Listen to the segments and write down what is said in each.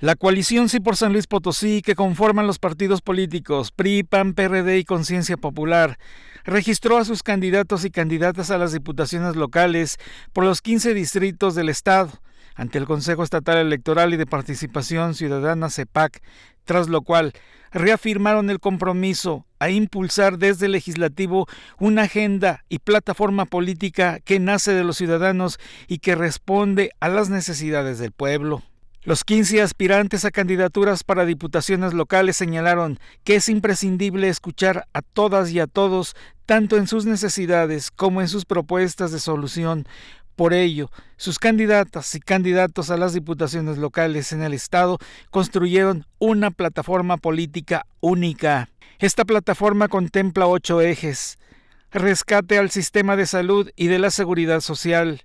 La coalición Sí por San Luis Potosí, que conforman los partidos políticos PRI, PAN, PRD y Conciencia Popular, registró a sus candidatos y candidatas a las diputaciones locales por los 15 distritos del Estado ante el Consejo Estatal Electoral y de Participación Ciudadana CEPAC, e tras lo cual reafirmaron el compromiso a impulsar desde el legislativo una agenda y plataforma política que nace de los ciudadanos y que responde a las necesidades del pueblo. Los 15 aspirantes a candidaturas para diputaciones locales señalaron que es imprescindible escuchar a todas y a todos, tanto en sus necesidades como en sus propuestas de solución. Por ello, sus candidatas y candidatos a las diputaciones locales en el Estado construyeron una plataforma política única. Esta plataforma contempla ocho ejes. Rescate al sistema de salud y de la seguridad social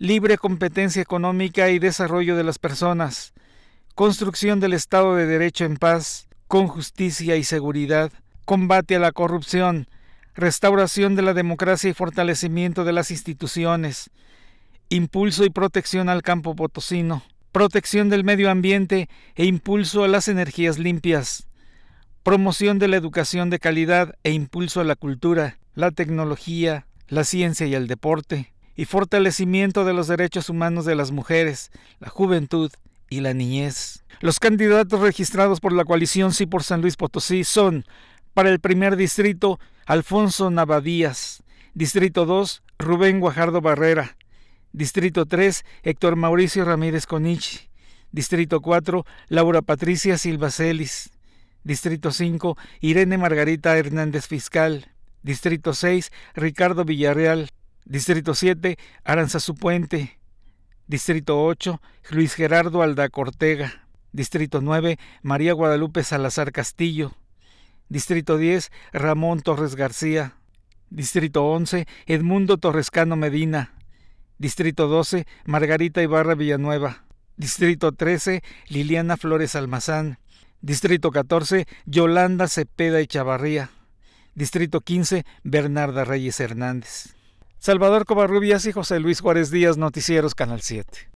libre competencia económica y desarrollo de las personas, construcción del Estado de Derecho en paz, con justicia y seguridad, combate a la corrupción, restauración de la democracia y fortalecimiento de las instituciones, impulso y protección al campo potosino, protección del medio ambiente e impulso a las energías limpias, promoción de la educación de calidad e impulso a la cultura, la tecnología, la ciencia y el deporte, y fortalecimiento de los derechos humanos de las mujeres, la juventud y la niñez. Los candidatos registrados por la coalición Sí por San Luis Potosí son, para el primer distrito, Alfonso Navadías, distrito 2, Rubén Guajardo Barrera, distrito 3, Héctor Mauricio Ramírez Conichi, distrito 4, Laura Patricia silva celis distrito 5, Irene Margarita Hernández Fiscal, distrito 6, Ricardo Villarreal, Distrito 7, Aranza Supuente, Distrito 8, Luis Gerardo Alda Cortega Distrito 9, María Guadalupe Salazar Castillo. Distrito 10, Ramón Torres García. Distrito 11, Edmundo Torrescano Medina. Distrito 12, Margarita Ibarra Villanueva. Distrito 13, Liliana Flores Almazán. Distrito 14, Yolanda Cepeda Echavarría. Distrito 15, Bernarda Reyes Hernández. Salvador Covarrubias y José Luis Juárez Díaz, Noticieros Canal 7.